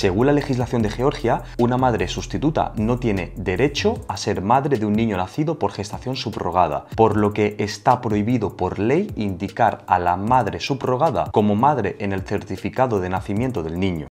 Según la legislación de Georgia, una madre sustituta no tiene derecho a ser madre de un niño nacido por gestación subrogada, por lo que está prohibido por ley indicar a la madre subrogada como madre en el certificado de nacimiento del niño.